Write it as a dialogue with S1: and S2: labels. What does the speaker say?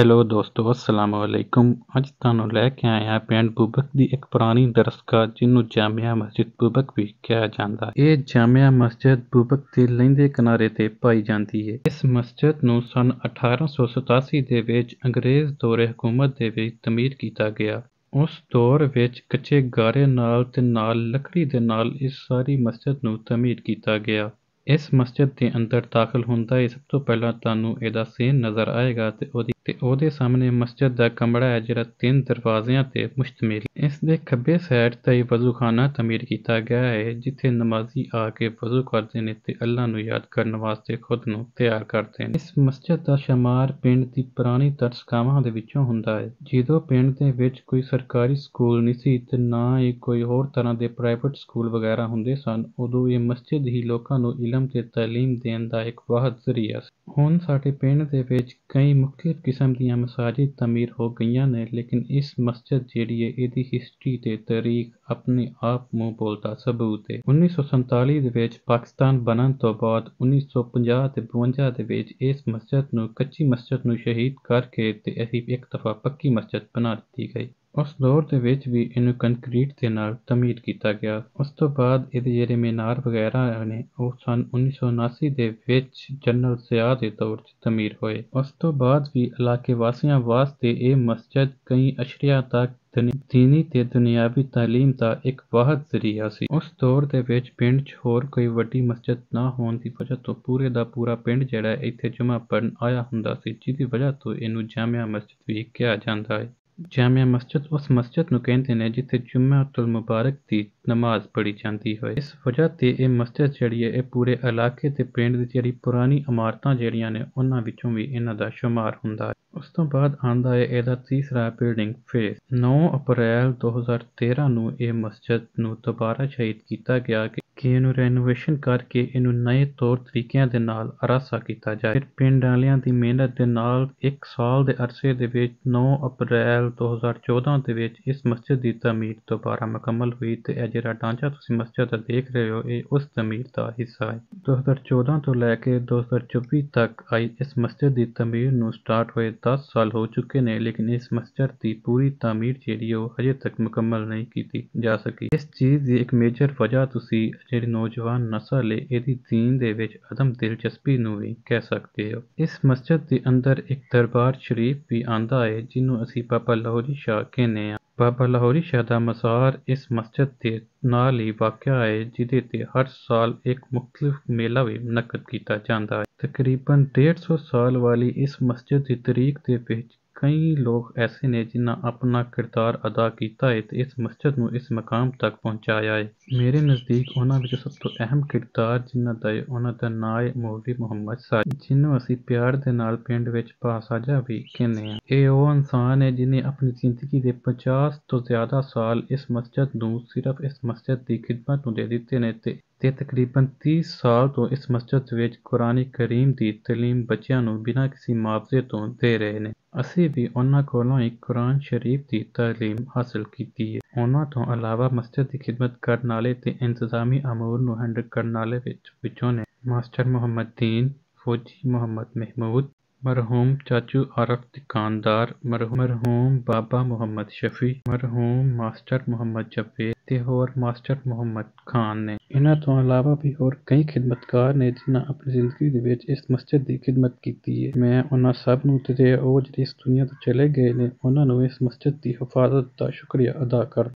S1: hello ਦੋਸਤੋ ਅਸਲਾਮ ਵਾਲੇਕੁਮ ਅੱਜ ਤੁਹਾਨੂੰ ਲੈ ਕੇ ਆਏ ਹਾਂ ਪਿੰਡ ਬੁਬਕ ਦੀ ਇੱਕ ਪੁਰਾਣੀ ਦਰਸਗਾਹ ਜਿਹਨੂੰ ਜਾਮਿਆ ਮਸਜਿਦ ਬੁਬਕ ਵੀ ਕਿਹਾ ਜਾਂਦਾ ਇਹ ਜਾਮਿਆ ਮਸਜਿਦ ਬੁਬਕ ਦੇ ਲੈਂਦੇ ਕਿਨਾਰੇ ਤੇ ਪਾਈ ਜਾਂਦੀ ਹੈ ਇਸ ਮਸਜਿਦ ਨੂੰ ਸਨ 1887 ਦੇ ਵਿੱਚ ਅੰਗਰੇਜ਼ ਦੌਰੇ ਹਕੂਮਤ ਦੇ ਵਿੱਚ ਤਮੀਰ ਕੀਤਾ ਗਿਆ ਉਸ ਦੌਰ ਵਿੱਚ ਕੱਚੇ ਗਾਰੇ ਨਾਲ ਤੇ ਨਾਲ ਲੱਕੜੀ ਦੇ ਨਾਲ ਇਸ ਸਾਰੀ ਮਸਜਿਦ ਨੂੰ ਤਮੀਰ ਕੀਤਾ ਗਿਆ ਇਸ ਮਸਜਿਦ ਦੇ ਅੰਦਰ ਦਾਖਲ ਹੁੰਦਾ ਹੈ ਸਭ ਤੋਂ ਪਹਿਲਾਂ ਤੁਹਾਨੂੰ ਇਹਦਾ ਸੀਨ ਨਜ਼ਰ ਆਏਗਾ ਤੇ ਉਹਦੀ ਤੇ ਉਹਦੇ ਸਾਹਮਣੇ ਮਸਜਿਦ ਦਾ ਕਮਰਾ ਹੈ ਜਿਹੜਾ ਤਿੰਨ ਦਰਵਾਜ਼ਿਆਂ ਤੇ ਮੁਸ਼ਤਮਿਲ ਇਸ ਦੇ ਖੱਬੇ ਸਾਈਡ ਤੇ ਵਜ਼ੂਖਾਨਾ ਤਮੀਰ ਕੀਤਾ ਗਿਆ ਹੈ ਜਿੱਥੇ ਨਮਾਜ਼ੀ ਆ ਕੇ ਵਜ਼ੂ ਕਰਦੇ ਨੇ ਤੇ ਅੱਲਾ ਨੂੰ ਯਾਦ ਕਰਨ ਵਾਸਤੇ ਖੁਦ ਨੂੰ ਤਿਆਰ ਕਰਦੇ ਨੇ ਇਸ ਮਸਜਿਦ ਦਾ ਸ਼ਮਾਰ ਪਿੰਡ ਦੀ ਪੁਰਾਣੀ ਤਰਸਕਾਵਾਂ ਦੇ ਵਿੱਚੋਂ ਹੁੰਦਾ ਹੈ ਜਦੋਂ ਪਿੰਡ ਦੇ ਵਿੱਚ ਕੋਈ ਸਰਕਾਰੀ ਸਕੂਲ ਨਹੀਂ ਸੀ ਤੇ ਨਾ ਹੀ ਕੋਈ ਹੋਰ ਤਰ੍ਹਾਂ ਦੇ ਪ੍ਰਾਈਵੇਟ ਸਕੂਲ ਵਗੈਰਾ ਹੁੰਦੇ ਸਨ ਉਦੋਂ ਇਹ ਮਸਜਿਦ ਹੀ ਲੋਕਾਂ ਨੂੰ ਇਲਮ ਤੇ تعلیم ਦੇਣ ਦਾ ਇੱਕ ਵਾਹਦ ਜ਼ਰੀਆ ਸੀ ਹੁਣ ਸਾਡੇ ਪਿੰਡ ਦੇ ਵਿੱਚ ਕਈ ਮੁੱਖ ਕਿਸਮ ਦੀਆਂ ਮਸਾਜਿਦ ਤਮੀਰ ਹੋ ਗਈਆਂ ਨੇ ਲੇਕਿਨ ਇਸ ਮਸਜਿਦ ਜਿਹੜੀ ਏ ਇਹਦੀ ਹਿਸਟਰੀ ਤੇ ਤਾਰੀਖ ਆਪਣੇ ਆਪ ਮੂੰਹ ਬੋਲਦਾ ਸਬੂਤ ਏ 1947 ਦੇ ਵਿੱਚ ਪਾਕਿਸਤਾਨ ਬਣਨ ਤੋਂ ਬਾਅਦ 1950 ਤੇ 52 ਦੇ ਵਿੱਚ ਇਸ ਮਸਜਿਦ ਨੂੰ ਕੱਚੀ ਮਸਜਿਦ ਨੂੰ ਸ਼ਹੀਦ ਕਰਕੇ ਤੇ ਅਸੀਂ ਇੱਕ ਦਫਾ ਪੱਕੀ ਮਸਜਿਦ ਬਣਾ ਦਿੱਤੀ ਗਈ ਉਸ ਦੌਰ ਦੇ ਵਿੱਚ ਵੀ ਇਹਨੂੰ ਕੰਕਰੀਟ ਦੇ ਨਾਲ ਤਾਮੀਰ ਕੀਤਾ ਗਿਆ ਉਸ ਤੋਂ ਬਾਅਦ ਇਹਦੇ ਜਿਹੜੇ ਮੀਨਾਰ ਵਗੈਰਾ ਨੇ ਉਹ ਸਨ 1979 ਦੇ ਵਿੱਚ ਜਨਰਲ ਸਿਆਹ ਦੇ ਦੌਰ 'ਚ ਤਾਮੀਰ ਹੋਏ ਉਸ ਤੋਂ ਬਾਅਦ ਵੀ ਇਲਾਕੇ ਵਾਸੀਆਂ ਵਾਸਤੇ ਇਹ ਮਸਜਿਦ ਕਈ ਅਸ਼ਰੀਆ ਤੱਕ ਦੀਨੀ ਤੇ ਦੁਨਿਆਵੀ تعلیم ਦਾ ਇੱਕ ਬਹੁਤ ਜ਼ਰੀਆ ਸੀ ਉਸ ਦੌਰ ਦੇ ਵਿੱਚ ਪਿੰਡ 'ਚ ਹੋਰ ਕੋਈ ਵੱਡੀ ਮਸਜਿਦ ਨਾ ਹੋਣ ਦੀ ਵਜ੍ਹਾ ਤੋਂ ਪੂਰੇ ਦਾ ਪੂਰਾ ਪਿੰਡ ਜਿਹੜਾ ਇੱਥੇ ਜੁਮਾ ਪੜਨ ਆਇਆ ਹੁੰਦਾ ਸੀ ਜਿਸ ਦੀ ਵਜ੍ਹਾ ਤੋਂ ਇਹਨੂੰ ਜਾਮਿਆ ਮਸਜਿਦ ਵੀ ਕਿਹਾ ਜਾਂਦਾ ਹੈ ਜਾਮਿਆ ਮਸਜਿਦ ਉਸ ਮਸਜਿਦ ਨੂੰ ਕਹਿੰਦੇ ਨੇ ਜਿੱਥੇ ਜੁਮਆਤੁਲ ਮੁਬਾਰਕ ਦੀ ਨਮਾਜ਼ ਪੜ੍ਹੀ ਜਾਂਦੀ ਹੋਏ ਇਸ ਵਜ੍ਹਾ ਤੇ ਇਹ ਮਸਜਿਦ ਜਿਹੜੀ ਹੈ ਇਹ ਪੂਰੇ ਇਲਾਕੇ ਤੇ ਪਿੰਡ ਦੀ ਜਿਹੜੀ ਪੁਰਾਣੀ ਇਮਾਰਤਾਂ ਜਿਹੜੀਆਂ ਨੇ ਉਹਨਾਂ ਵਿੱਚੋਂ ਵੀ ਇਹਨਾਂ ਦਾ ਸ਼ੁਮਾਰ ਹੁੰਦਾ ਹੈ ਉਸ ਤੋਂ ਬਾਅਦ ਆਂਦਾ ਹੈ ਇਹਦਾ ਤੀਸਰਾ ਬਿਲਡਿੰਗ ਫੇਸ 9 ਅਪ੍ਰੈਲ 2013 ਨੂੰ ਇਹ ਮਸਜਿਦ ਨੂੰ ਦੁਬਾਰਾ ਸ਼ਹੀਦ ਕੀਤਾ ਗਿਆ ਕਿ ਕਿ ਇਹਨੂੰ ਰੈਨੋਵੇਸ਼ਨ ਕਰਕੇ ਇਹਨੂੰ ਨਵੇਂ ਤੌਰ ਤਰੀਕਿਆਂ ਦੇ ਨਾਲ ਅਰਾਸਾ ਕੀਤਾ ਜਾਏ ਫਿਰ ਪਿੰਡ ਵਾਲਿਆਂ ਦੀ ਮਿਹਨਤ ਦੇ ਨਾਲ 1 ਸਾਲ ਦੇ ਅਰਸੇ ਦੇ ਵਿੱਚ 9 ਅਪ੍ਰੈਲ 2014 ਦੇ ਵਿੱਚ ਇਸ ਮਸਜਿਦ ਦੀ ਤਾਮੀਰ ਦੁਬਾਰਾ ਮੁਕੰਮਲ ਹੋਈ ਤੇ ਇਹ ਜਿਹੜਾ ਢਾਂਚਾ ਤੁਸੀਂ ਮਸਜਿਦ ਦਾ ਦੇਖ ਰਹੇ ਹੋ ਇਹ ਉਸ ਤਾਮੀਰ ਦਾ ਹਿੱਸਾ ਹੈ 2014 ਤੋਂ ਲੈ ਕੇ 2024 ਤੱਕ ਆਈ ਇਸ ਮਸਜਿਦ ਦੀ ਤਾਮੀਰ ਨੂੰ ਸਟਾਰਟ ਹੋਏ 10 ਸਾਲ ਹੋ ਚੁੱਕੇ ਨੇ ਲੇਕਿਨ ਇਸ ਮਸਜਿਦ ਦੀ ਪੂਰੀ ਤਾਮੀਰ ਜਿਹੜੀ ਉਹ ਹਜੇ ਤੱਕ ਮੁਕੰਮਲ ਨਹੀਂ ਕੀਤੀ ਜਾ ਸਕੀ ਇਸ ਚੀਜ਼ ਦੀ ਇੱਕ ਮੇਜਰ ਵਜ੍ਹਾ ਤੁਸੀਂ ਜਿਹੜੀ ਨੌਜਵਾਨ ਨਸਲ ਏ ਇਹਦੀ ਦੀਨ ਦੇ ਵਿੱਚ ਅਦਮ ਦਿਲਚਸਪੀ ਨੂੰ ਵੀ ਕਹਿ ਸਕਦੇ ਹੋ ਇਸ ਮਸਜਿਦ ਦੇ ਅੰਦਰ ਇੱਕ ਦਰਬਾਰ ਸ਼ਰੀਫ ਵੀ ਆਂਦਾ ਹੈ ਜਿਹਨੂੰ ਅਸੀਂ ਬਾਬਾ ਲਾਹੌਰੀ ਸ਼ਾਹ ਕਹਿੰਦੇ ਹਾਂ ਬਾਬਾ ਲਾਹੌਰੀ ਸ਼ਾਹ ਦਾ ਮਜ਼ਾਰ ਇਸ ਮਸਜਿਦ ਦੇ ਨਾਲ ਹੀ ਵਾਕਿਆ ਹੈ ਜਿਹਦੇ ਤੇ ਹਰ ਸਾਲ ਇੱਕ ਮੁxtਲਿਫ ਮੇਲਾ ਵੀ ਮਨਕਦ ਕੀਤਾ ਜਾਂਦਾ ਹੈ ਤਕਰੀਬਨ 150 ਸਾਲ ਵਾਲੀ ਇਸ ਮਸਜਿਦ ਦੀ ਤਾਰੀਖ ਦੇ ਵਿੱਚ ਕਈ ਲੋਕ ਐਸੇ ਨੇ ਜਿਨ੍ਹਾਂ ਆਪਣਾ ਕਿਰਦਾਰ ਅਦਾ ਕੀਤਾ ਹੈ ਤੇ ਇਸ ਮਸਜਿਦ ਨੂੰ ਇਸ ਮਕਾਮ ਤੱਕ ਪਹੁੰਚਾਇਆ ਹੈ ਮੇਰੇ ਨਜ਼ਦੀਕ ਉਹਨਾਂ ਵਿੱਚੋਂ ਸਭ ਤੋਂ ਅਹਿਮ ਕਿਰਦਾਰ ਜਿਨ੍ਹਾਂ ਦਾ ਹੈ ਉਹਨਾਂ ਦਾ ਨਾਂ ਹੈ ਮੌਲਵੀ ਮੁਹੰਮਦ ਸਾਜਦ ਜਿਹਨੂੰ ਅਸੀਂ ਪਿਆਰ ਦੇ ਨਾਲ ਪਿੰਡ ਵਿੱਚ ਭਾਸਾਜਾ ਵੀ ਕਹਿੰਦੇ ਹਾਂ ਇਹ ਉਹ ਇਨਸਾਨ ਹੈ ਜਿਨੇ ਆਪਣੀ ਜ਼ਿੰਦਗੀ ਦੇ 50 ਤੋਂ ਜ਼ਿਆਦਾ ਸਾਲ ਇਸ ਮਸਜਿਦ ਨੂੰ ਸਿਰਫ ਇਸ ਮਸਜਿਦ ਦੀ ਖਿਦਮਤ ਨੂੰ ਦੇ ਦਿੱਤੇ ਨੇ ਤੇ ਤੇ ਤਕਰੀਬਨ 30 ਸਾਲ ਤੋਂ ਇਸ ਮਸਜਦ ਵਿੱਚ ਕੁਰਾਨ ਕਰੀਮ ਦੀ ਤਾਲੀਮ ਬੱਚਿਆਂ ਨੂੰ ਬਿਨਾਂ ਕਿਸੇ ਮੁਆਵਜ਼ੇ ਤੋਂ ਦੇ ਰਹੇ ਨੇ ਅਸੀਂ ਵੀ ਉਹਨਾਂ ਕੋਲੋਂ ਹੀ ਕੁਰਾਨ ਸ਼ਰੀਫ ਦੀ ਤਾਲੀਮ ਹਾਸਲ ਕੀਤੀ ਹੈ ਉਹਨਾਂ ਤੋਂ ਇਲਾਵਾ ਮਸਜਦ ਦੀ ਖਿਦਮਤ ਕਰਨ ਵਾਲੇ ਤੇ ਇੰਤਜ਼ਾਮੀ ਅਮੂਰ ਨੂੰ ਹੈਂਡਲ ਕਰਨ ਵਾਲੇ ਵਿੱਚ ਵਿੱਚੋਂ ਨੇ ਮਾਸਟਰ ਮੁਹੰਮਦ ਦੀਨ ਫੌਜੀ ਮੁਹੰਮਦ ਮਹਿਮੂਦ ਮਰਹੂਮ ਚਾਚੂ ਆਰਫ ਦੁਕਾਨਦਾਰ ਮਰਹੂਮ ਬਾਬਾ ਮੁਹੰਮਦ ਸ਼ਫੀ ਮਰਹੂਮ ਮਾਸਟਰ ਮੁਹੰਮਦ ਜਬੇਰ ਤੇ ਹੋਰ ਮਾਸਟਰ ਮੁਹੰਮਦ ਖਾਨ ਨੇ ਇਹਨਾਂ ਤੋਂ ਇਲਾਵਾ ਵੀ ਹੋਰ ਕਈ ਖਿਦਮਤਕਾਰ ਨੇ ਜਿਨ੍ਹਾਂ ਆਪਣੀ ਜ਼ਿੰਦਗੀ ਦੇ ਵਿੱਚ ਇਸ ਮਸਜਿਦ ਦੀ ਖਿਦਮਤ ਕੀਤੀ ਹੈ ਮੈਂ ਉਹਨਾਂ ਸਭ ਨੂੰ ਤੇ ਉਹ ਜਿਹੜੇ ਇਸ ਦੁਨੀਆ ਤੋਂ ਚਲੇ ਗਏ ਨੇ ਉਹਨਾਂ ਨੂੰ ਇਸ ਮਸਜਿਦ ਦੀ ਹਿਫਾਜ਼ਤ ਦਾ ਸ਼ੁਕਰੀਆ ਅਦਾ ਕਰਦਾ